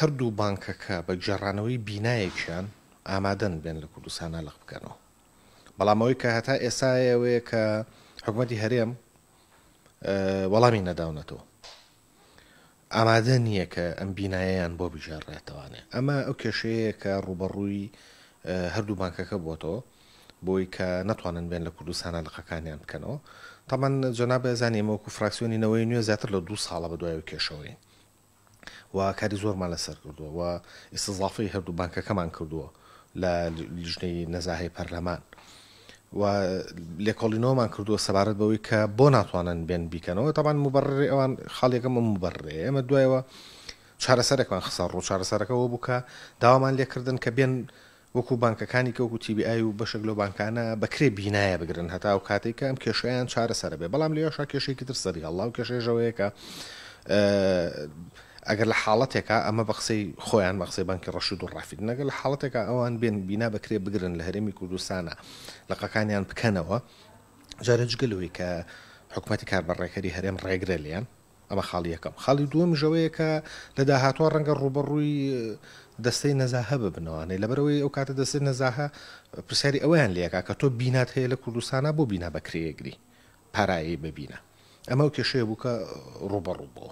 هەردوو بانکەکە بە جێڕانەوەی بینایەکیان ئامادەن بێن لە کوردستانە لەق بکەنەوە بەڵامەوەی کە هەتا ئێسایەوەیە کە حکوومەتی هەرێم وەڵامی نەداونەتەوە ئامادە نییە کە ئەم بینایەیان بۆ بژێڕێتوانێت ئەمە ئەو کێشەیە کە ڕوبەڕووی هەردوو بانکەکە بۆتەوە بۆی کە ناتوانن بێن لە کوردستانە لەقەکانیان بکەنەوە تامان جۆنا بەزانانی مەوەکو فراکسیۆنینەوەی نوێ زیاتر لە دوو ساڵە بە دوای و کێشەوەین و کاری زۆرمان لەسەر کردووە و ئیسزافی هەردوو بانکەکەمان کردووە لە لیژنەی نەزاهی پەرلەمان و لێکۆڵینەوەمان کردووە سەبارەت بەوەی کە بۆ ناتوانن بێن بیکەنەوە تاوان مبڕێ ئەوان خاڵێکەکە من مبڕێ ئەمە دوایەوە چارەسەرێکمان خسەڕ و چارەسەرەکەەوە بووکە داوامان لێکردن کە بێن وەکو بانکەکانی کە وەکو تیBI و بەشێک لە بانکانە بەکرێ بینایە بگرن هەتا و کاتێک کە ئەم کێشیان چارەسەر بێ بەڵام لێشا کێشێکی تر سەری هەڵاو کێشێژەوەیەکە ئەگەر لە حاڵەتێکە ئەمە بە قسەی خۆیان بە قسەی بانکی ڕەشید و ڕافید نەگەر لە حاڵەتێکە ئەوان بێن بینا بکرێ بگرن لە هەرێمی کوردستانە لەقەکانیان بکەنەوە جارەجگەلوی کە حکوومەتتی کاربڕێکەری هەرێم ڕێگرە لیان ئەمە خاڵی یەکەم خاڵی دووەم ژەوەیە کە لە داهاتوە ڕەنگە ڕوبەڕووی دەستەی نەزاهە ببنەوەی لەبەرەوەی ئەو کاتە دەستی نەزاهە پرسیاری ئەویان لەکە کە تۆ بینات هەیە لە کوردستانە بۆ بینا بەکرێگری پارایی ببینە ئەمە و کێشەیە بووکە ڕوبەڕوو بۆ